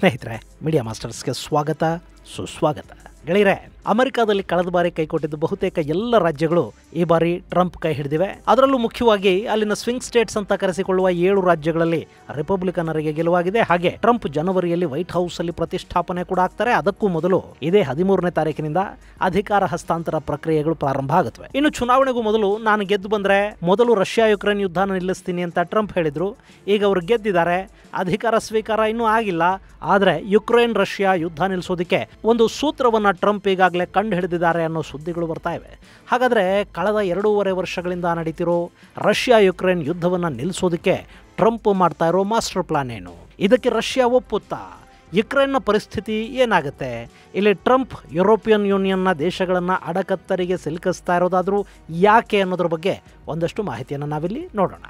ಸ್ನೇಹಿತರೆ ಮೀಡಿಯಾ ಮಾಸ್ಟರ್ಸ್ಗೆ ಸ್ವಾಗತ ಸುಸ್ವಾಗತ ಗಳಿರೆ! ಅಮೆರಿಕಾದಲ್ಲಿ ಕಳೆದ ಬಾರಿ ಕೈಕೊಟ್ಟಿದ್ದು ಬಹುತೇಕ ಎಲ್ಲ ರಾಜ್ಯಗಳು ಈ ಬಾರಿ ಟ್ರಂಪ್ ಕೈ ಹಿಡಿದಿವೆ ಅದರಲ್ಲೂ ಮುಖ್ಯವಾಗಿ ಅಲ್ಲಿನ ಸ್ವಿಂಗ್ ಸ್ಟೇಟ್ಸ್ ಅಂತ ಕರೆಸಿಕೊಳ್ಳುವ ಏಳು ರಾಜ್ಯಗಳಲ್ಲಿ ರಿಪಬ್ಲಿಕನರಿಗೆ ಗೆಲುವಾಗಿದೆ ಹಾಗೆ ಟ್ರಂಪ್ ಜನವರಿಯಲ್ಲಿ ವೈಟ್ ಹೌಸ್ ಅಲ್ಲಿ ಪ್ರತಿಷ್ಠಾಪನೆ ಕೂಡ ಆಗ್ತಾರೆ ಅದಕ್ಕೂ ಮೊದಲು ಇದೇ ಹದಿಮೂರನೇ ತಾರೀಕಿನಿಂದ ಅಧಿಕಾರ ಹಸ್ತಾಂತರ ಪ್ರಕ್ರಿಯೆಗಳು ಪ್ರಾರಂಭ ಆಗುತ್ತವೆ ಇನ್ನು ಚುನಾವಣೆಗೂ ಮೊದಲು ನಾನು ಗೆದ್ದು ಬಂದ್ರೆ ಮೊದಲು ರಷ್ಯಾ ಯುಕ್ರೇನ್ ಯುದ್ಧನ ನಿಲ್ಲಿಸ್ತೀನಿ ಅಂತ ಟ್ರಂಪ್ ಹೇಳಿದ್ರು ಈಗ ಅವರು ಗೆದ್ದಿದ್ದಾರೆ ಅಧಿಕಾರ ಸ್ವೀಕಾರ ಇನ್ನೂ ಆಗಿಲ್ಲ ಆದರೆ ಯುಕ್ರೇನ್ ರಷ್ಯಾ ಯುದ್ಧ ನಿಲ್ಲಿಸೋದಕ್ಕೆ ಒಂದು ಸೂತ್ರವನ್ನ ಟ್ರಂಪ್ ಈಗ ಈಗಾಗಲೇ ಕಂಡು ಹಿಡಿದಿದ್ದಾರೆ ಅನ್ನೋ ಸುದ್ದಿಗಳು ಬರ್ತಾ ಇವೆ ಹಾಗಾದರೆ ಕಳೆದ ಎರಡೂವರೆ ವರ್ಷಗಳಿಂದ ನಡೀತಿರೋ ರಷ್ಯಾ ಯುಕ್ರೇನ್ ಯುದ್ಧವನ್ನು ನಿಲ್ಲಿಸೋದಕ್ಕೆ ಟ್ರಂಪ್ ಮಾಡ್ತಾ ಇರೋ ಮಾಸ್ಟರ್ ಪ್ಲಾನ್ ಏನು ಇದಕ್ಕೆ ರಷ್ಯಾ ಒಪ್ಪುತ್ತಾ ಯುಕ್ರೇನ್ನ ಪರಿಸ್ಥಿತಿ ಏನಾಗುತ್ತೆ ಇಲ್ಲಿ ಟ್ರಂಪ್ ಯುರೋಪಿಯನ್ ಯೂನಿಯನ್ನ ದೇಶಗಳನ್ನು ಅಡಕತ್ತರಿಗೆ ಸಿಲುಕಿಸ್ತಾ ಇರೋದಾದರೂ ಯಾಕೆ ಅನ್ನೋದ್ರ ಬಗ್ಗೆ ಒಂದಷ್ಟು ಮಾಹಿತಿಯನ್ನು ನಾವಿಲ್ಲಿ ನೋಡೋಣ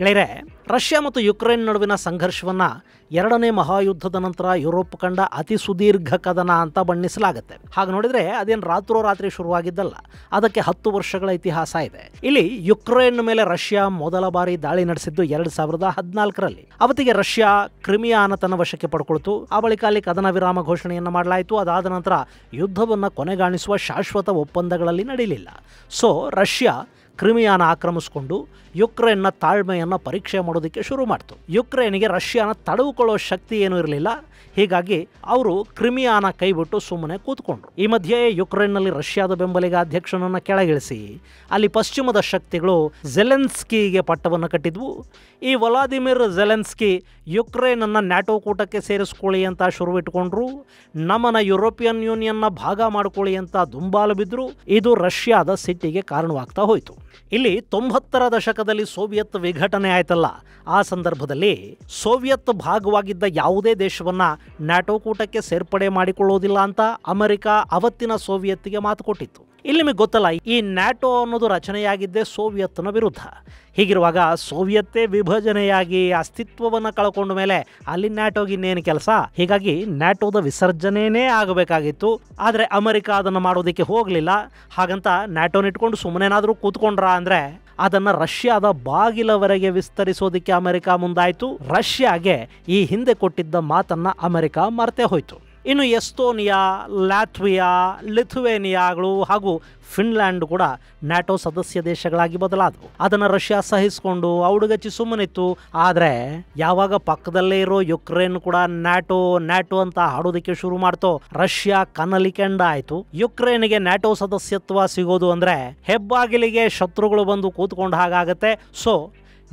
ಗೆಳೆಯರೆ ರಷ್ಯಾ ಮತ್ತು ಯುಕ್ರೇನ್ ನಡುವಿನ ಸಂಘರ್ಷವನ್ನು ಎರಡನೇ ಮಹಾಯುದ್ಧದ ನಂತರ ಯುರೋಪ್ ಕಂಡ ಅತಿ ಸುದೀರ್ಘ ಕದನ ಅಂತ ಬಣ್ಣಿಸಲಾಗುತ್ತೆ ಹಾಗೆ ನೋಡಿದರೆ ಅದೇನು ರಾತ್ರೋರಾತ್ರಿ ಶುರುವಾಗಿದ್ದಲ್ಲ ಅದಕ್ಕೆ ಹತ್ತು ವರ್ಷಗಳ ಇತಿಹಾಸ ಇದೆ ಇಲ್ಲಿ ಯುಕ್ರೇನ್ ಮೇಲೆ ರಷ್ಯಾ ಮೊದಲ ಬಾರಿ ದಾಳಿ ನಡೆಸಿದ್ದು ಎರಡು ಸಾವಿರದ ಹದಿನಾಲ್ಕರಲ್ಲಿ ಅವತ್ತಿಗೆ ರಷ್ಯಾ ಕ್ರಿಮಿಯಾನ ತನ್ನ ವಶಕ್ಕೆ ಪಡ್ಕೊಳ್ತು ಆ ಬಳಿಕ ಅಲ್ಲಿ ಕದನ ವಿರಾಮ ಘೋಷಣೆಯನ್ನು ಮಾಡಲಾಯಿತು ಅದಾದ ನಂತರ ಯುದ್ಧವನ್ನು ಕೊನೆಗಾಣಿಸುವ ಶಾಶ್ವತ ಒಪ್ಪಂದಗಳಲ್ಲಿ ನಡೆಯಲಿಲ್ಲ ಸೊ ರಷ್ಯಾ ಕ್ರಿಮಿಯಾನ ಆಕ್ರಮಿಸಿಕೊಂಡು ಯುಕ್ರೇನ್ನ ತಾಳ್ಮೆಯನ್ನು ಪರೀಕ್ಷೆ ಮಾಡೋದಕ್ಕೆ ಶುರು ಮಾಡ್ತು ಯುಕ್ರೇನಿಗೆ ರಷ್ಯಾನ ತಡವುಕೊಳ್ಳೋ ಶಕ್ತಿ ಏನೂ ಇರಲಿಲ್ಲ ಹೀಗಾಗಿ ಅವರು ಕ್ರಿಮಿಯಾನ ಕೈಬಿಟ್ಟು ಸುಮ್ಮನೆ ಕೂತ್ಕೊಂಡ್ರು ಈ ಮಧ್ಯೆ ಯುಕ್ರೇನ್ನಲ್ಲಿ ರಷ್ಯಾದ ಬೆಂಬಲಿಗ ಅಧ್ಯಕ್ಷನನ್ನು ಕೆಳಗಿಳಿಸಿ ಅಲ್ಲಿ ಪಶ್ಚಿಮದ ಶಕ್ತಿಗಳು ಜೆಲೆನ್ಸ್ಕಿಗೆ ಪಟ್ಟವನ್ನು ಕಟ್ಟಿದ್ವು ಈ ವಲಾದಿಮಿರ್ ಜೆಲೆನ್ಸ್ಕಿ ಯುಕ್ರೇನನ್ನು ನ್ಯಾಟೋ ಕೂಟಕ್ಕೆ ಸೇರಿಸ್ಕೊಳ್ಳಿ ಅಂತ ಶುರು ಇಟ್ಕೊಂಡ್ರು ನಮ್ಮನ ಯುರೋಪಿಯನ್ ಯೂನಿಯನ್ನ ಭಾಗ ಮಾಡಿಕೊಳ್ಳಿ ಅಂತ ದುಂಬಾಲು ಬಿದ್ದರು ಇದು ರಷ್ಯಾದ ಸಿಟ್ಟಿಗೆ ಕಾರಣವಾಗ್ತಾ ಹೋಯಿತು ಇಲ್ಲಿ ತೊಂಬತ್ತರ ದಶಕದಲ್ಲಿ ಸೋವಿಯತ್ ವಿಘಟನೆ ಆಯ್ತಲ್ಲ ಆ ಸಂದರ್ಭದಲ್ಲಿ ಸೋವಿಯತ್ ಭಾಗವಾಗಿದ್ದ ಯಾವುದೇ ದೇಶವನ್ನು ನ್ಯಾಟೋ ಕೂಟಕ್ಕೆ ಸೇರ್ಪಡೆ ಮಾಡಿಕೊಳ್ಳೋದಿಲ್ಲ ಅಂತ ಅಮೆರಿಕ ಅವತ್ತಿನ ಸೋವಿಯತ್ಗೆ ಮಾತು ಕೊಟ್ಟಿತ್ತು ಇಲ್ಲಿ ನಿಮಗೆ ಗೊತ್ತಲ್ಲ ಈ ನ್ಯಾಟೋ ಅನ್ನೋದು ರಚನೆಯಾಗಿದ್ದೇ ಸೋವಿಯತ್ನ ವಿರುದ್ಧ ಹೀಗಿರುವಾಗ ಸೋವಿಯತ್ತೇ ವಿಭಜನೆಯಾಗಿ ಅಸ್ತಿತ್ವವನ್ನು ಕಳ್ಕೊಂಡ ಮೇಲೆ ಅಲ್ಲಿ ನ್ಯಾಟೋಗೆ ಇನ್ನೇನು ಕೆಲಸ ಹೀಗಾಗಿ ನ್ಯಾಟೋದ ವಿಸರ್ಜನೆಯೇ ಆಗಬೇಕಾಗಿತ್ತು ಆದರೆ ಅಮೆರಿಕ ಅದನ್ನು ಮಾಡೋದಕ್ಕೆ ಹೋಗಲಿಲ್ಲ ಹಾಗಂತ ನ್ಯಾಟೋನ ಇಟ್ಕೊಂಡು ಸುಮ್ಮನೆನಾದರೂ ಕೂತ್ಕೊಂಡ್ರಾ ಅಂದರೆ ಅದನ್ನು ರಷ್ಯಾದ ಬಾಗಿಲವರೆಗೆ ವಿಸ್ತರಿಸೋದಕ್ಕೆ ಅಮೆರಿಕ ಮುಂದಾಯಿತು ರಷ್ಯಾಗೆ ಈ ಹಿಂದೆ ಕೊಟ್ಟಿದ್ದ ಮಾತನ್ನು ಅಮೆರಿಕ ಮರೆತೇ ಹೋಯಿತು ಇನ್ನು ಎಸ್ತೋನಿಯಾ ಲ್ಯಾಥ್ವಿಯಾ ಲಿಥುವೇನಿಯಾಗಳು ಹಾಗೂ ಫಿನ್ಲ್ಯಾಂಡ್ ಕೂಡ ನ್ಯಾಟೋ ಸದಸ್ಯ ದೇಶಗಳಾಗಿ ಬದಲಾದವು ಅದನ್ನು ರಷ್ಯಾ ಸಹಿಸಿಕೊಂಡು ಔಡುಗಚ್ಚಿ ಸುಮ್ಮನಿತ್ತು ಆದರೆ ಯಾವಾಗ ಪಕ್ಕದಲ್ಲೇ ಇರೋ ಯುಕ್ರೇನ್ ಕೂಡ ನ್ಯಾಟೋ ನ್ಯಾಟೋ ಅಂತ ಹಾಡೋದಕ್ಕೆ ಶುರು ಮಾಡ್ತೋ ರಷ್ಯಾ ಕನ್ನಲಿ ಕೆಂಡ ಆಯಿತು ಯುಕ್ರೇನ್ಗೆ ನ್ಯಾಟೋ ಸದಸ್ಯತ್ವ ಸಿಗೋದು ಅಂದರೆ ಹೆಬ್ಬಾಗಿಲಿಗೆ ಶತ್ರುಗಳು ಬಂದು ಕೂತ್ಕೊಂಡು ಹಾಗಾಗತ್ತೆ ಸೊ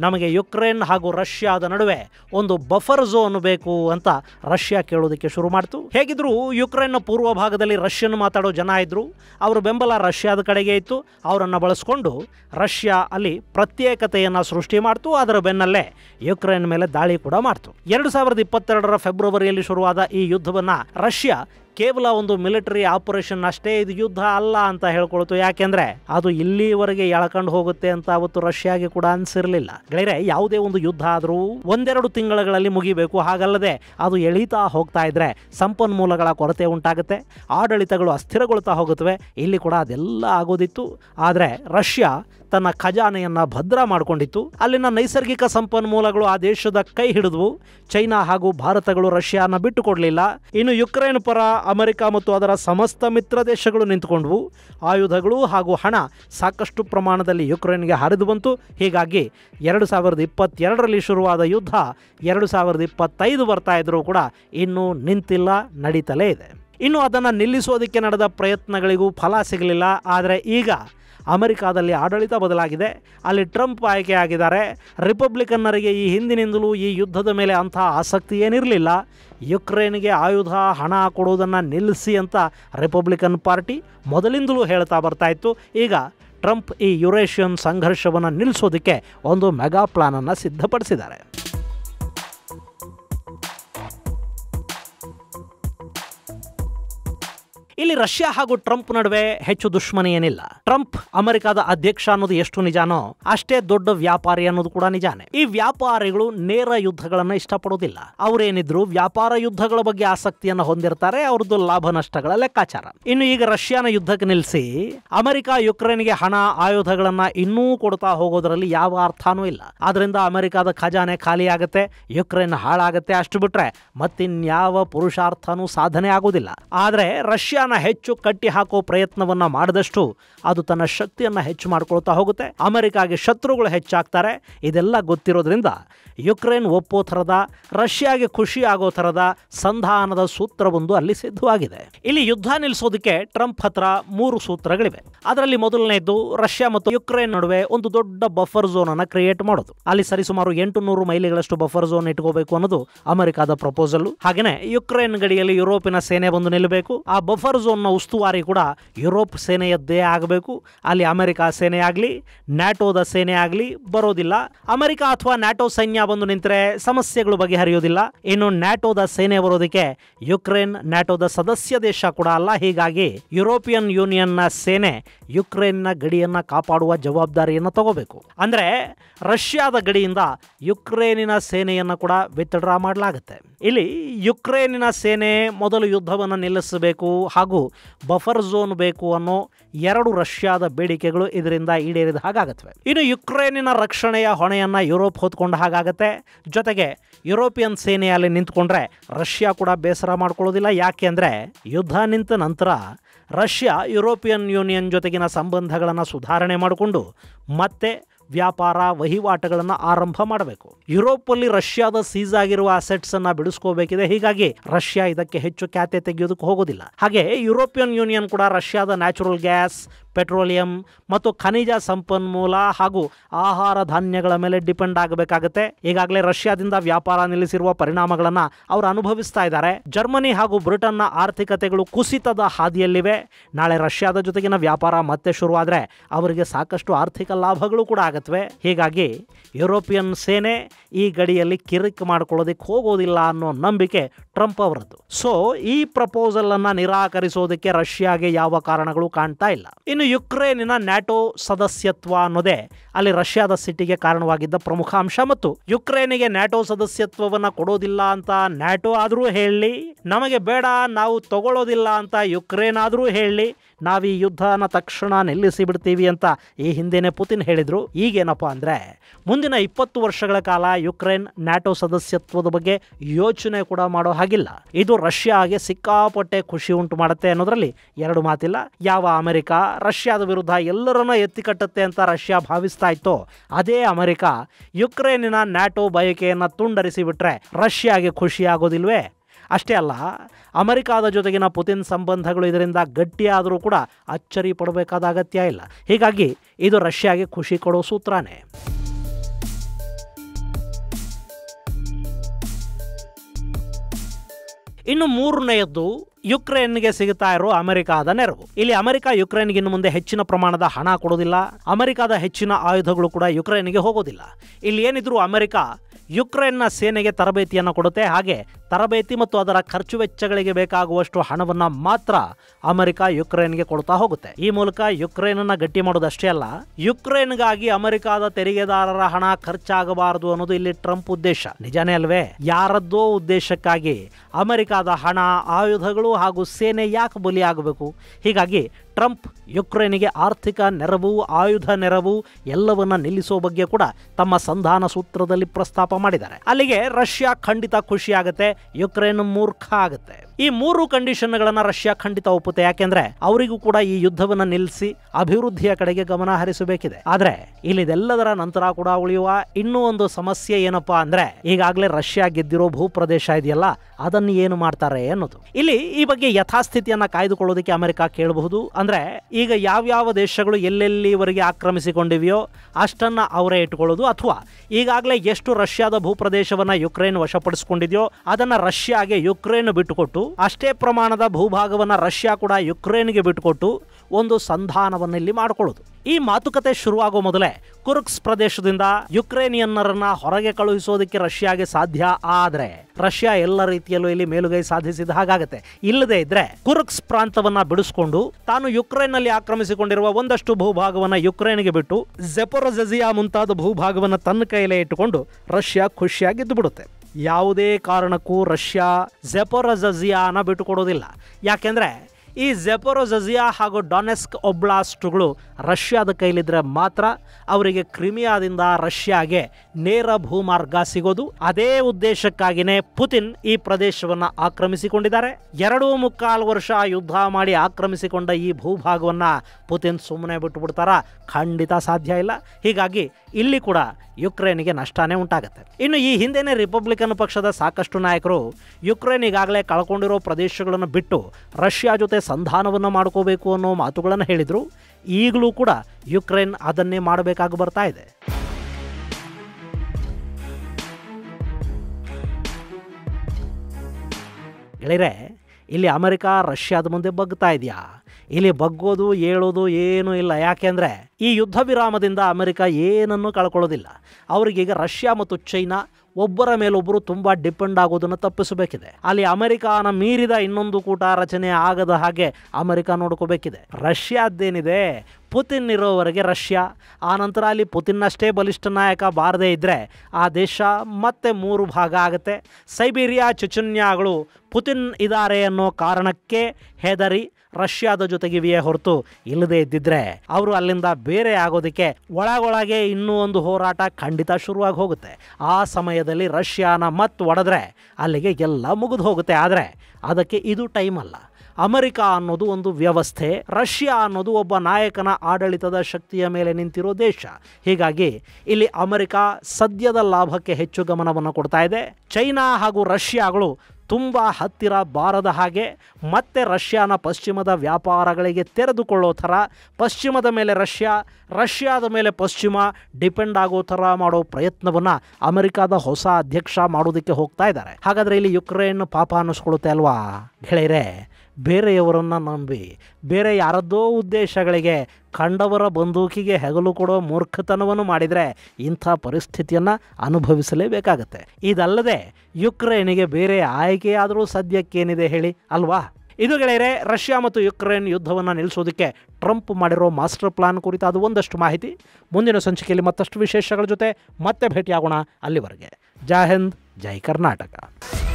ನಮಗೆ ಯುಕ್ರೇನ್ ಹಾಗೂ ರಷ್ಯಾದ ನಡುವೆ ಒಂದು ಬಫರ್ ಝೋನ್ ಬೇಕು ಅಂತ ರಷ್ಯಾ ಕೇಳೋದಕ್ಕೆ ಶುರು ಮಾಡ್ತು ಹೇಗಿದ್ರು ಯುಕ್ರೇನ್ನ ಪೂರ್ವ ಭಾಗದಲ್ಲಿ ರಷ್ಯನ್ ಮಾತಾಡೋ ಜನ ಇದ್ದರು ಅವರ ಬೆಂಬಲ ರಷ್ಯಾದ ಕಡೆಗೆ ಇತ್ತು ಅವರನ್ನು ಬಳಸ್ಕೊಂಡು ರಷ್ಯಾ ಅಲ್ಲಿ ಪ್ರತ್ಯೇಕತೆಯನ್ನು ಸೃಷ್ಟಿ ಮಾಡ್ತು ಅದರ ಬೆನ್ನಲ್ಲೇ ಯುಕ್ರೇನ್ ಮೇಲೆ ದಾಳಿ ಕೂಡ ಮಾಡ್ತು ಎರಡು ಸಾವಿರದ ಇಪ್ಪತ್ತೆರಡರ ಫೆಬ್ರವರಿಯಲ್ಲಿ ಶುರುವಾದ ಈ ಯುದ್ಧವನ್ನು ರಷ್ಯಾ ಕೇವಲ ಒಂದು ಮಿಲಿಟರಿ ಆಪರೇಷನ್ ಅಷ್ಟೇ ಇದು ಯುದ್ಧ ಅಲ್ಲ ಅಂತ ಹೇಳ್ಕೊಳ್ತು ಯಾಕೆಂದ್ರೆ ಅದು ಇಲ್ಲಿವರೆಗೆ ಎಳ್ಕೊಂಡು ಹೋಗುತ್ತೆ ಅಂತ ಅವತ್ತು ರಷ್ಯಾಗೆ ಕೂಡ ಅನ್ಸಿರ್ಲಿಲ್ಲ ಗೆಳೆಯರೆ ಯಾವುದೇ ಒಂದು ಯುದ್ಧ ಆದರೂ ಒಂದೆರಡು ತಿಂಗಳುಗಳಲ್ಲಿ ಮುಗಿಬೇಕು ಹಾಗಲ್ಲದೆ ಅದು ಎಳಿತಾ ಹೋಗ್ತಾ ಇದ್ರೆ ಸಂಪನ್ಮೂಲಗಳ ಕೊರತೆ ಉಂಟಾಗುತ್ತೆ ಆಡಳಿತಗಳು ಅಸ್ಥಿರಗೊಳ್ತಾ ಹೋಗುತ್ತವೆ ಇಲ್ಲಿ ಕೂಡ ಅದೆಲ್ಲ ಆಗೋದಿತ್ತು ಆದರೆ ರಷ್ಯಾ ತನ್ನ ಖಜಾನೆಯನ್ನು ಭದ್ರ ಮಾಡಿಕೊಂಡಿತ್ತು ಅಲ್ಲಿನ ನೈಸರ್ಗಿಕ ಸಂಪನ್ಮೂಲಗಳು ಆ ದೇಶದ ಕೈ ಹಿಡಿದವು ಚೈನಾ ಹಾಗೂ ಭಾರತಗಳು ರಷ್ಯಾನ ಬಿಟ್ಟುಕೊಡಲಿಲ್ಲ ಇನ್ನು ಯುಕ್ರೇನ್ ಪರ ಅಮೆರಿಕ ಮತ್ತು ಅದರ ಸಮಸ್ತ ಮಿತ್ರ ದೇಶಗಳು ನಿಂತುಕೊಂಡವು ಆಯುಧಗಳು ಹಾಗೂ ಹಣ ಸಾಕಷ್ಟು ಪ್ರಮಾಣದಲ್ಲಿ ಯುಕ್ರೇನ್ಗೆ ಹರಿದು ಬಂತು ಹೀಗಾಗಿ ಎರಡು ಸಾವಿರದ ಇಪ್ಪತ್ತೆರಡರಲ್ಲಿ ಶುರುವಾದ ಯುದ್ಧ ಎರಡು ಸಾವಿರದ ಇಪ್ಪತ್ತೈದು ಬರ್ತಾ ಇದ್ರೂ ಕೂಡ ಇನ್ನೂ ನಿಂತಿಲ್ಲ ನಡೀತಲೇ ಇದೆ ಇನ್ನು ಅದನ್ನು ನಿಲ್ಲಿಸೋದಕ್ಕೆ ನಡೆದ ಪ್ರಯತ್ನಗಳಿಗೂ ಫಲ ಸಿಗಲಿಲ್ಲ ಆದರೆ ಈಗ ಅಮೆರಿಕಾದಲ್ಲಿ ಆಡಳಿತ ಬದಲಾಗಿದೆ ಅಲ್ಲಿ ಟ್ರಂಪ್ ಆಯ್ಕೆಯಾಗಿದ್ದಾರೆ ರಿಪಬ್ಲಿಕನ್ನರಿಗೆ ಈ ಹಿಂದಿನಿಂದಲೂ ಈ ಯುದ್ಧದ ಮೇಲೆ ಅಂಥ ಆಸಕ್ತಿ ಏನಿರಲಿಲ್ಲ ಯುಕ್ರೇನ್ಗೆ ಆಯುಧ ಹಣ ಕೊಡುವುದನ್ನು ನಿಲ್ಲಿಸಿ ಅಂತ ರಿಪಬ್ಲಿಕನ್ ಪಾರ್ಟಿ ಮೊದಲಿಂದಲೂ ಹೇಳ್ತಾ ಇತ್ತು ಈಗ ಟ್ರಂಪ್ ಈ ಯುರೇಷಿಯನ್ ಸಂಘರ್ಷವನ್ನು ನಿಲ್ಲಿಸೋದಕ್ಕೆ ಒಂದು ಮೆಗಾ ಪ್ಲಾನನ್ನು ಸಿದ್ಧಪಡಿಸಿದ್ದಾರೆ ಇಲ್ಲಿ ರಷ್ಯಾ ಹಾಗೂ ಟ್ರಂಪ್ ನಡುವೆ ಹೆಚ್ಚು ದುಷ್ಮನ ಏನಿಲ್ಲ ಟ್ರಂಪ್ ಅಮೆರಿಕದ ಅಧ್ಯಕ್ಷ ಅನ್ನೋದು ಎಷ್ಟು ನಿಜಾನೋ ಅಷ್ಟೇ ದೊಡ್ಡ ವ್ಯಾಪಾರಿ ಅನ್ನೋದು ಕೂಡ ನಿಜಾನೆ ಈ ವ್ಯಾಪಾರಿಗಳು ನೇರ ಯುದ್ಧಗಳನ್ನ ಇಷ್ಟಪಡೋದಿಲ್ಲ ಅವರೇನಿದ್ರು ವ್ಯಾಪಾರ ಯುದ್ಧಗಳ ಬಗ್ಗೆ ಆಸಕ್ತಿಯನ್ನು ಹೊಂದಿರ್ತಾರೆ ಅವ್ರದ್ದು ಲಾಭ ನಷ್ಟಗಳ ಲೆಕ್ಕಾಚಾರ ಇನ್ನು ಈಗ ರಷ್ಯಾನ ಯುದ್ಧಕ್ಕೆ ನಿಲ್ಲಿಸಿ ಅಮೆರಿಕ ಗೆ ಹಣ ಆಯುಧಗಳನ್ನ ಇನ್ನೂ ಕೊಡ್ತಾ ಹೋಗೋದ್ರಲ್ಲಿ ಯಾವ ಅರ್ಥನೂ ಇಲ್ಲ ಆದ್ರಿಂದ ಅಮೆರಿಕದ ಖಜಾನೆ ಖಾಲಿ ಆಗುತ್ತೆ ಯುಕ್ರೇನ್ ಹಾಳಾಗುತ್ತೆ ಅಷ್ಟು ಬಿಟ್ರೆ ಮತ್ತಿನ್ಯಾವ ಪುರುಷಾರ್ಥನೂ ಸಾಧನೆ ಆಗೋದಿಲ್ಲ ಆದ್ರೆ ರಷ್ಯಾ ಹೆಚ್ಚು ಕಟ್ಟಿ ಹಾಕೋ ಪ್ರಯತ್ನವನ್ನು ಮಾಡಿದಷ್ಟು ಅದು ತನ್ನ ಶಕ್ತಿಯನ್ನು ಹೆಚ್ಚು ಮಾಡ್ಕೊಳ್ತಾ ಹೋಗುತ್ತೆ ಅಮೆರಿಕಾಗೆ ಶತ್ರುಗಳು ಹೆಚ್ಚಾಗ್ತಾರೆ ಇದೆಲ್ಲ ಗೊತ್ತಿರೋದ್ರಿಂದ ಯುಕ್ರೇನ್ ಒಪ್ಪೋ ಥರದ ರಷ್ಯಾಗೆ ಖುಷಿ ಆಗೋ ಥರದ ಸಂಧಾನದ ಸೂತ್ರವೊಂದು ಅಲ್ಲಿ ಸಿದ್ಧವಾಗಿದೆ ಇಲ್ಲಿ ಯುದ್ಧ ನಿಲ್ಲಿಸೋದಕ್ಕೆ ಟ್ರಂಪ್ ಹತ್ರ ಮೂರು ಸೂತ್ರಗಳಿವೆ ಅದರಲ್ಲಿ ಮೊದಲನೆಯದು ರಷ್ಯಾ ಮತ್ತು ಯುಕ್ರೇನ್ ನಡುವೆ ಒಂದು ದೊಡ್ಡ ಬಫರ್ ಝೋನ್ ಅನ್ನು ಕ್ರಿಯೇಟ್ ಮಾಡೋದು ಅಲ್ಲಿ ಸರಿಸುಮಾರು ಎಂಟು ನೂರು ಮೈಲಿಗಳಷ್ಟು ಬಫರ್ ಝೋನ್ ಇಟ್ಕೋಬೇಕು ಅನ್ನೋದು ಅಮೆರಿಕದ ಪ್ರಪೋಸಲ್ ಹಾಗೆಯೇ ಯುಕ್ರೇನ್ ಗಡಿಯಲ್ಲಿ ಯುರೋಪಿನ ಸೇನೆ ಬಂದು ನಿಲ್ಲಬೇಕು ಆ ಬಫರ್ ಬಫರ್ ಝೋನ್ನ ಉಸ್ತುವಾರಿ ಕೂಡ ಯುರೋಪ್ ಸೇನೆಯದ್ದೇ ಆಗಬೇಕು ಅಲ್ಲಿ ಅಮೆರಿಕ ಸೇನೆ ಆಗಲಿ ನ್ಯಾಟೋದ ಸೇನೆ ಆಗಲಿ ಬರೋದಿಲ್ಲ ಅಮೆರಿಕ ಅಥವಾ ನ್ಯಾಟೋ ಸೈನ್ಯ ಬಂದು ನಿಂತರೆ ಸಮಸ್ಯೆಗಳು ಬಗೆಹರಿಯೋದಿಲ್ಲ ಇನ್ನು ನ್ಯಾಟೋದ ಸೇನೆ ಬರೋದಕ್ಕೆ ಯುಕ್ರೇನ್ ನ್ಯಾಟೋದ ಸದಸ್ಯ ದೇಶ ಕೂಡ ಅಲ್ಲ ಹೀಗಾಗಿ ಯುರೋಪಿಯನ್ ಯೂನಿಯನ್ನ ಸೇನೆ ಯುಕ್ರೇನ್ನ ಗಡಿಯನ್ನು ಕಾಪಾಡುವ ಜವಾಬ್ದಾರಿಯನ್ನು ತಗೋಬೇಕು ಅಂದರೆ ರಷ್ಯಾದ ಗಡಿಯಿಂದ ಯುಕ್ರೇನಿನ ಸೇನೆಯನ್ನು ಕೂಡ ವಿತ್ಡ್ರಾ ಮಾಡಲಾಗುತ್ತೆ ಇಲ್ಲಿ ಯುಕ್ರೇನಿನ ಸೇನೆ ಮೊದಲು ಯುದ್ಧವನ್ನು ನಿಲ್ಲಿಸಬೇಕು ಹಾಗೂ ಬಫರ್ ಝೋನ್ ಬೇಕು ಅನ್ನೋ ಎರಡು ರಷ್ಯಾದ ಬೇಡಿಕೆಗಳು ಇದರಿಂದ ಈಡೇರಿದ ಹಾಗಾಗತ್ತವೆ ಇನ್ನು ಯುಕ್ರೇನಿನ ರಕ್ಷಣೆಯ ಹೊಣೆಯನ್ನು ಯುರೋಪ್ ಹೊತ್ಕೊಂಡ ಹಾಗಾಗತ್ತೆ ಜೊತೆಗೆ ಯುರೋಪಿಯನ್ ಸೇನೆಯಲ್ಲಿ ನಿಂತ್ಕೊಂಡ್ರೆ ರಷ್ಯಾ ಕೂಡ ಬೇಸರ ಮಾಡ್ಕೊಳ್ಳೋದಿಲ್ಲ ಯಾಕೆ ಅಂದರೆ ಯುದ್ಧ ನಿಂತ ನಂತರ ರಷ್ಯಾ ಯುರೋಪಿಯನ್ ಯೂನಿಯನ್ ಜೊತೆಗಿನ ಸಂಬಂಧಗಳನ್ನು ಸುಧಾರಣೆ ಮಾಡಿಕೊಂಡು ಮತ್ತೆ ವ್ಯಾಪಾರ ವಹಿವಾಟುಗಳನ್ನು ಆರಂಭ ಮಾಡಬೇಕು ಯುರೋಪಲ್ಲಿ ರಷ್ಯಾದ ಸೀಸ್ ಆಗಿರುವ ಅಸೆಟ್ಸ್ ಅನ್ನ ಬಿಡಿಸ್ಕೋಬೇಕಿದೆ ಹೀಗಾಗಿ ರಷ್ಯಾ ಇದಕ್ಕೆ ಹೆಚ್ಚು ಖ್ಯಾತೆ ತೆಗೆಯೋದಕ್ಕೆ ಹೋಗೋದಿಲ್ಲ ಹಾಗೆ ಯುರೋಪಿಯನ್ ಯೂನಿಯನ್ ಕೂಡ ರಷ್ಯಾದ ನ್ಯಾಚುರಲ್ ಗ್ಯಾಸ್ ಪೆಟ್ರೋಲಿಯಂ ಮತ್ತು ಖನಿಜ ಸಂಪನ್ಮೂಲ ಹಾಗೂ ಆಹಾರ ಧಾನ್ಯಗಳ ಮೇಲೆ ಡಿಪೆಂಡ್ ಆಗಬೇಕಾಗುತ್ತೆ ಈಗಾಗಲೇ ರಷ್ಯಾದಿಂದ ವ್ಯಾಪಾರ ನಿಲ್ಲಿಸಿರುವ ಪರಿಣಾಮಗಳನ್ನು ಅವರು ಅನುಭವಿಸ್ತಾ ಇದ್ದಾರೆ ಜರ್ಮನಿ ಹಾಗೂ ಬ್ರಿಟನ್ನ ಆರ್ಥಿಕತೆಗಳು ಕುಸಿತದ ಹಾದಿಯಲ್ಲಿವೆ ನಾಳೆ ರಷ್ಯಾದ ಜೊತೆಗಿನ ವ್ಯಾಪಾರ ಮತ್ತೆ ಶುರುವಾದರೆ ಅವರಿಗೆ ಸಾಕಷ್ಟು ಆರ್ಥಿಕ ಲಾಭಗಳು ಕೂಡ ಆಗತ್ವೆ ಹೀಗಾಗಿ ಯುರೋಪಿಯನ್ ಸೇನೆ ಈ ಗಡಿಯಲ್ಲಿ ಕಿರಿಕ್ ಮಾಡ್ಕೊಳ್ಳೋದಕ್ಕೆ ಹೋಗೋದಿಲ್ಲ ಅನ್ನೋ ನಂಬಿಕೆ ಟ್ರಂಪ್ ಅವರದ್ದು ಸೊ ಈ ಪ್ರಪೋಸಲ್ ಪ್ರಪೋಸಲನ್ನು ನಿರಾಕರಿಸೋದಕ್ಕೆ ರಷ್ಯಾಗೆ ಯಾವ ಕಾರಣಗಳು ಕಾಣ್ತಾ ಇಲ್ಲ ಇನ್ನು ಇನ್ನು ಯುಕ್ರೇನಿನ ನ್ಯಾಟೋ ಸದಸ್ಯತ್ವ ಅನ್ನೋದೇ ಅಲ್ಲಿ ರಷ್ಯಾದ ಸಿಟ್ಟಿಗೆ ಕಾರಣವಾಗಿದ್ದ ಪ್ರಮುಖ ಅಂಶ ಮತ್ತು ಯುಕ್ರೇನಿಗೆ ನ್ಯಾಟೋ ಸದಸ್ಯತ್ವವನ್ನು ಕೊಡೋದಿಲ್ಲ ಅಂತ ನ್ಯಾಟೋ ಆದರೂ ಹೇಳಿ ನಮಗೆ ಬೇಡ ನಾವು ತಗೊಳ್ಳೋದಿಲ್ಲ ಅಂತ ಯುಕ್ರೇನ್ ಆದರೂ ಹೇಳಿ ನಾವು ಈ ಯುದ್ಧನ ತಕ್ಷಣ ನಿಲ್ಲಿಸಿ ಬಿಡ್ತೀವಿ ಅಂತ ಈ ಹಿಂದೆನೆ ಪುತಿನ್ ಹೇಳಿದರು ಈಗೇನಪ್ಪ ಅಂದರೆ ಮುಂದಿನ ಇಪ್ಪತ್ತು ವರ್ಷಗಳ ಕಾಲ ಯುಕ್ರೇನ್ ನ್ಯಾಟೋ ಸದಸ್ಯತ್ವದ ಬಗ್ಗೆ ಯೋಚನೆ ಕೂಡ ಮಾಡೋ ಹಾಗಿಲ್ಲ ಇದು ರಷ್ಯಾಗೆ ಸಿಕ್ಕಾಪಟ್ಟೆ ಖುಷಿ ಉಂಟು ಮಾಡುತ್ತೆ ಅನ್ನೋದರಲ್ಲಿ ಎರಡು ಮಾತಿಲ್ಲ ಯಾವ ಅಮೆರಿಕ ರಷ್ಯಾದ ವಿರುದ್ಧ ಎಲ್ಲರನ್ನ ಎತ್ತಿಕಟ್ಟುತ್ತೆ ಅಂತ ರಷ್ಯಾ ಭಾವಿಸ್ತಾ ಇತ್ತೋ ಅದೇ ಅಮೆರಿಕ ಯುಕ್ರೇನಿನ ನ್ಯಾಟೋ ಬಯಕೆಯನ್ನು ತುಂಡರಿಸಿ ಬಿಟ್ರೆ ರಷ್ಯಾಗೆ ಖುಷಿಯಾಗೋದಿಲ್ವೇ ಅಷ್ಟೇ ಅಲ್ಲ ಅಮೆರಿಕಾದ ಜೊತೆಗಿನ ಪುತಿನ್ ಸಂಬಂಧಗಳು ಇದರಿಂದ ಗಟ್ಟಿಯಾದರೂ ಕೂಡ ಅಚ್ಚರಿ ಪಡಬೇಕಾದ ಅಗತ್ಯ ಇಲ್ಲ ಹೀಗಾಗಿ ಇದು ರಷ್ಯಾಗೆ ಖುಷಿ ಕೊಡೋ ಸೂತ್ರನೇ ಇನ್ನು ಮೂರನೆಯದ್ದು ಯುಕ್ರೇನ್ಗೆ ಸಿಗುತ್ತಾ ಇರೋ ಅಮೆರಿಕಾದ ನೆರವು ಇಲ್ಲಿ ಅಮೆರಿಕ ಯುಕ್ರೇನ್ಗೆ ಇನ್ನು ಮುಂದೆ ಹೆಚ್ಚಿನ ಪ್ರಮಾಣದ ಹಣ ಕೊಡೋದಿಲ್ಲ ಅಮೆರಿಕದ ಹೆಚ್ಚಿನ ಆಯುಧಗಳು ಕೂಡ ಯುಕ್ರೇನ್ಗೆ ಹೋಗೋದಿಲ್ಲ ಇಲ್ಲಿ ಏನಿದ್ರು ಅಮೆರಿಕ ಯುಕ್ರೇನ್ನ ಸೇನೆಗೆ ತರಬೇತಿಯನ್ನು ಕೊಡುತ್ತೆ ಹಾಗೆ ತರಬೇತಿ ಮತ್ತು ಅದರ ಖರ್ಚು ವೆಚ್ಚಗಳಿಗೆ ಬೇಕಾಗುವಷ್ಟು ಹಣವನ್ನು ಮಾತ್ರ ಅಮೆರಿಕ ಯುಕ್ರೇನ್ಗೆ ಕೊಡ್ತಾ ಹೋಗುತ್ತೆ ಈ ಮೂಲಕ ಯುಕ್ರೇನ್ ಅನ್ನ ಗಟ್ಟಿ ಮಾಡೋದಷ್ಟೇ ಅಲ್ಲ ಯುಕ್ರೇನ್ಗಾಗಿ ಅಮೆರಿಕದ ತೆರಿಗೆದಾರರ ಹಣ ಖರ್ಚಾಗಬಾರದು ಅನ್ನೋದು ಇಲ್ಲಿ ಟ್ರಂಪ್ ಉದ್ದೇಶ ನಿಜಾನೇ ಅಲ್ವೇ ಯಾರದ್ದೋ ಉದ್ದೇಶಕ್ಕಾಗಿ ಅಮೆರಿಕದ ಹಣ ಆಯುಧಗಳು ಹಾಗೂ ಸೇನೆ ಯಾಕೆ ಬಲಿಯಾಗಬೇಕು ಹೀಗಾಗಿ ಟ್ರಂಪ್ ಯುಕ್ರೇನಿಗೆ ಆರ್ಥಿಕ ನೆರವು ಆಯುಧ ನೆರವು ಎಲ್ಲವನ್ನ ನಿಲ್ಲಿಸೋ ಬಗ್ಗೆ ಕೂಡ ತಮ್ಮ ಸಂಧಾನ ಸೂತ್ರದಲ್ಲಿ ಪ್ರಸ್ತಾಪ ಮಾಡಿದ್ದಾರೆ ಅಲ್ಲಿಗೆ ರಷ್ಯಾ ಖಂಡಿತ ಖುಷಿಯಾಗುತ್ತೆ ಯುಕ್ರೇನ್ ಮೂರ್ಖ ಆಗುತ್ತೆ ಈ ಮೂರು ಕಂಡೀಷನ್ಗಳನ್ನು ರಷ್ಯಾ ಖಂಡಿತ ಒಪ್ಪುತ್ತೆ ಯಾಕೆಂದ್ರೆ ಅವರಿಗೂ ಕೂಡ ಈ ಯುದ್ಧವನ್ನು ನಿಲ್ಲಿಸಿ ಅಭಿವೃದ್ಧಿಯ ಕಡೆಗೆ ಗಮನ ಹರಿಸಬೇಕಿದೆ ಆದ್ರೆ ಇಲ್ಲಿದೆಲ್ಲದರ ನಂತರ ಕೂಡ ಉಳಿಯುವ ಇನ್ನೂ ಒಂದು ಸಮಸ್ಯೆ ಏನಪ್ಪಾ ಅಂದ್ರೆ ಈಗಾಗಲೇ ರಷ್ಯಾ ಗೆದ್ದಿರೋ ಭೂಪ್ರದೇಶ ಇದೆಯಲ್ಲ ಅದನ್ನು ಏನು ಮಾಡ್ತಾರೆ ಅನ್ನೋದು ಇಲ್ಲಿ ಈ ಬಗ್ಗೆ ಯಥಾಸ್ಥಿತಿಯನ್ನ ಕಾಯ್ದುಕೊಳ್ಳೋದಕ್ಕೆ ಅಮೆರಿಕ ಕೇಳಬಹುದು ಅಂದ್ರೆ ಈಗ ಯಾವ್ಯಾವ ದೇಶಗಳು ಎಲ್ಲೆಲ್ಲಿವರೆಗೆ ಆಕ್ರಮಿಸಿಕೊಂಡಿವೆಯೋ ಅಷ್ಟನ್ನ ಅವರೇ ಇಟ್ಕೊಳ್ಳೋದು ಅಥವಾ ಈಗಾಗಲೇ ಎಷ್ಟು ರಷ್ಯಾದ ಭೂಪ್ರದೇಶವನ್ನ ಯುಕ್ರೇನ್ ವಶಪಡಿಸಿಕೊಂಡಿದೆಯೋ ಅದನ್ನ ರಷ್ಯಾಗೆ ಯುಕ್ರೇನ್ ಬಿಟ್ಟುಕೊಟ್ಟು ಅಷ್ಟೇ ಪ್ರಮಾಣದ ಭೂಭಾಗವನ್ನ ರಷ್ಯಾ ಕೂಡ ಯುಕ್ರೇನ್ಗೆ ಬಿಟ್ಟುಕೊಟ್ಟು ಒಂದು ಸಂಧಾನವನ್ನ ಇಲ್ಲಿ ಮಾಡಿಕೊಳ್ಳೋದು ಈ ಮಾತುಕತೆ ಶುರುವಾಗೋ ಮೊದಲೇ ಕುರುಕ್ಸ್ ಪ್ರದೇಶದಿಂದ ಯುಕ್ರೇನಿಯನ್ನರನ್ನ ಹೊರಗೆ ಕಳುಹಿಸೋದಕ್ಕೆ ರಷ್ಯಾಗೆ ಸಾಧ್ಯ ಆದರೆ ರಷ್ಯಾ ಎಲ್ಲ ರೀತಿಯಲ್ಲೂ ಇಲ್ಲಿ ಮೇಲುಗೈ ಸಾಧಿಸಿದ ಹಾಗಾಗತ್ತೆ ಇಲ್ಲದೆ ಇದ್ರೆ ಕುರುಕ್ಸ್ ಪ್ರಾಂತವನ್ನ ಬಿಡಿಸಿಕೊಂಡು ತಾನು ಯುಕ್ರೇನ್ ನಲ್ಲಿ ಆಕ್ರಮಿಸಿಕೊಂಡಿರುವ ಒಂದಷ್ಟು ಭೂಭಾಗವನ್ನ ಯುಕ್ರೇನ್ಗೆ ಬಿಟ್ಟು ಜೆಪೊರೊಜೆಜಿಯಾ ಮುಂತಾದ ಭೂಭಾಗವನ್ನು ತನ್ನ ಕೈಯಲ್ಲೇ ಇಟ್ಟುಕೊಂಡು ರಷ್ಯಾ ಖುಷಿಯಾಗಿದ್ದು ಬಿಡುತ್ತೆ ಯಾವುದೇ ಕಾರಣಕ್ಕೂ ರಷ್ಯಾ ಜೆಪೊರಜಿಯಾನ ಬಿಟ್ಟುಕೊಡೋದಿಲ್ಲ ಯಾಕೆಂದರೆ ಈ ಜೆಪೊರೊಜಿಯಾ ಹಾಗೂ ಡೊನೆಸ್ಕ್ ಒಬ್ಲಾಸ್ಟ್ಗಳು ರಷ್ಯಾದ ಕೈಲಿದ್ರೆ ಮಾತ್ರ ಅವರಿಗೆ ಕ್ರಿಮಿಯಾದಿಂದ ರಷ್ಯಾಗೆ ನೇರ ಭೂಮಾರ್ಗ ಸಿಗೋದು ಅದೇ ಉದ್ದೇಶಕ್ಕಾಗಿನೇ ಪುತಿನ್ ಈ ಪ್ರದೇಶವನ್ನು ಆಕ್ರಮಿಸಿಕೊಂಡಿದ್ದಾರೆ ಎರಡು ಮುಕ್ಕಾಲು ವರ್ಷ ಯುದ್ಧ ಮಾಡಿ ಆಕ್ರಮಿಸಿಕೊಂಡ ಈ ಭೂಭಾಗವನ್ನು ಪುತಿನ್ ಸುಮ್ಮನೆ ಬಿಟ್ಟುಬಿಡ್ತಾರ ಖಂಡಿತ ಸಾಧ್ಯ ಇಲ್ಲ ಹೀಗಾಗಿ ಇಲ್ಲಿ ಕೂಡ ಯುಕ್ರೇನಿಗೆ ನಷ್ಟನೇ ಉಂಟಾಗುತ್ತೆ ಇನ್ನು ಈ ಹಿಂದೆನೆ ರಿಪಬ್ಲಿಕನ್ ಪಕ್ಷದ ಸಾಕಷ್ಟು ನಾಯಕರು ಯುಕ್ರೇನ್ ಈಗಾಗಲೇ ಕಳ್ಕೊಂಡಿರೋ ಪ್ರದೇಶಗಳನ್ನು ಬಿಟ್ಟು ರಷ್ಯಾ ಜೊತೆ ಸಂಧಾನವನ್ನು ಮಾಡ್ಕೋಬೇಕು ಅನ್ನೋ ಮಾತುಗಳನ್ನು ಹೇಳಿದರು ಈಗಲೂ ಕೂಡ ಯುಕ್ರೇನ್ ಅದನ್ನೇ ಮಾಡಬೇಕಾಗಿ ಬರ್ತಾ ಇದೆ ಗೆಳೆಯರೆ ಇಲ್ಲಿ ಅಮೆರಿಕ ರಷ್ಯಾದ ಮುಂದೆ ಬಗ್ತಾ ಇದೆಯಾ ಇಲ್ಲಿ ಬಗ್ಗೋದು ಹೇಳೋದು ಏನೂ ಇಲ್ಲ ಯಾಕೆಂದರೆ ಈ ಯುದ್ಧ ವಿರಾಮದಿಂದ ಅಮೆರಿಕ ಏನನ್ನೂ ಕಳ್ಕೊಳ್ಳೋದಿಲ್ಲ ಅವರಿಗೀಗ ರಷ್ಯಾ ಮತ್ತು ಚೈನಾ ಒಬ್ಬರ ಮೇಲೊಬ್ಬರು ತುಂಬ ಡಿಪೆಂಡ್ ಆಗೋದನ್ನು ತಪ್ಪಿಸಬೇಕಿದೆ ಅಲ್ಲಿ ಅಮೆರಿಕಾನ ಮೀರಿದ ಇನ್ನೊಂದು ಕೂಟ ರಚನೆ ಆಗದ ಹಾಗೆ ಅಮೆರಿಕ ನೋಡ್ಕೋಬೇಕಿದೆ ರಷ್ಯಾದ್ದೇನಿದೆ ಪುತಿನ್ ಇರೋವರೆಗೆ ರಷ್ಯಾ ಆ ನಂತರ ಅಲ್ಲಿ ಪುತಿನ್ನಷ್ಟೇ ಬಲಿಷ್ಠ ನಾಯಕ ಬಾರದೇ ಇದ್ದರೆ ಆ ದೇಶ ಮತ್ತೆ ಮೂರು ಭಾಗ ಆಗುತ್ತೆ ಸೈಬೀರಿಯಾ ಚುಚುನ್ಯಾಗಳು ಪುತಿನ್ ಇದ್ದಾರೆ ಅನ್ನೋ ಕಾರಣಕ್ಕೆ ಹೆದರಿ ರಷ್ಯಾದ ಜೊತೆಗಿವೆಯೇ ಹೊರತು ಇಲ್ಲದೇ ಇದ್ದಿದ್ರೆ ಅವರು ಅಲ್ಲಿಂದ ಬೇರೆ ಆಗೋದಕ್ಕೆ ಒಳಗೊಳಗೆ ಇನ್ನೂ ಒಂದು ಹೋರಾಟ ಖಂಡಿತ ಶುರುವಾಗಿ ಹೋಗುತ್ತೆ ಆ ಸಮಯದಲ್ಲಿ ರಷ್ಯಾನ ಮತ್ತೆ ಒಡೆದ್ರೆ ಅಲ್ಲಿಗೆ ಎಲ್ಲ ಮುಗಿದು ಹೋಗುತ್ತೆ ಆದರೆ ಅದಕ್ಕೆ ಇದು ಟೈಮ್ ಅಲ್ಲ ಅಮೆರಿಕ ಅನ್ನೋದು ಒಂದು ವ್ಯವಸ್ಥೆ ರಷ್ಯಾ ಅನ್ನೋದು ಒಬ್ಬ ನಾಯಕನ ಆಡಳಿತದ ಶಕ್ತಿಯ ಮೇಲೆ ನಿಂತಿರೋ ದೇಶ ಹೀಗಾಗಿ ಇಲ್ಲಿ ಅಮೆರಿಕ ಸದ್ಯದ ಲಾಭಕ್ಕೆ ಹೆಚ್ಚು ಗಮನವನ್ನು ಕೊಡ್ತಾ ಇದೆ ಚೈನಾ ಹಾಗೂ ರಷ್ಯಾಗಳು ತುಂಬ ಹತ್ತಿರ ಬಾರದ ಹಾಗೆ ಮತ್ತೆ ರಷ್ಯಾನ ಪಶ್ಚಿಮದ ವ್ಯಾಪಾರಗಳಿಗೆ ತೆರೆದುಕೊಳ್ಳೋ ಥರ ಪಶ್ಚಿಮದ ಮೇಲೆ ರಷ್ಯಾ ರಷ್ಯಾದ ಮೇಲೆ ಪಶ್ಚಿಮ ಡಿಪೆಂಡ್ ಆಗೋ ಥರ ಮಾಡೋ ಪ್ರಯತ್ನವನ್ನು ಅಮೆರಿಕಾದ ಹೊಸ ಅಧ್ಯಕ್ಷ ಮಾಡೋದಕ್ಕೆ ಹೋಗ್ತಾ ಇದ್ದಾರೆ ಹಾಗಾದರೆ ಇಲ್ಲಿ ಯುಕ್ರೇನ್ ಪಾಪ ಅನ್ನಿಸ್ಕೊಳುತ್ತೆ ಅಲ್ವಾ ಗೆಳೆಯರೆ ಬೇರೆಯವರನ್ನು ನಂಬಿ ಬೇರೆ ಯಾರದ್ದೋ ಉದ್ದೇಶಗಳಿಗೆ ಕಂಡವರ ಬಂದೂಕಿಗೆ ಹೆಗಲು ಕೊಡೋ ಮೂರ್ಖತನವನ್ನು ಮಾಡಿದರೆ ಇಂಥ ಪರಿಸ್ಥಿತಿಯನ್ನು ಅನುಭವಿಸಲೇಬೇಕಾಗತ್ತೆ ಇದಲ್ಲದೆ ಯುಕ್ರೇನಿಗೆ ಬೇರೆ ಆಯ್ಕೆಯಾದರೂ ಸದ್ಯಕ್ಕೇನಿದೆ ಹೇಳಿ ಅಲ್ವಾ ಇದು ಗೆಳೆಯರೆ ರಷ್ಯಾ ಮತ್ತು ಯುಕ್ರೇನ್ ಯುದ್ಧವನ್ನು ನಿಲ್ಲಿಸೋದಕ್ಕೆ ಟ್ರಂಪ್ ಮಾಡಿರೋ ಮಾಸ್ಟರ್ ಪ್ಲಾನ್ ಅದು ಒಂದಷ್ಟು ಮಾಹಿತಿ ಮುಂದಿನ ಸಂಚಿಕೆಯಲ್ಲಿ ಮತ್ತಷ್ಟು ವಿಶೇಷಗಳ ಜೊತೆ ಮತ್ತೆ ಭೇಟಿಯಾಗೋಣ ಅಲ್ಲಿವರೆಗೆ ಜೈ ಹಿಂದ್ ಜೈ ಕರ್ನಾಟಕ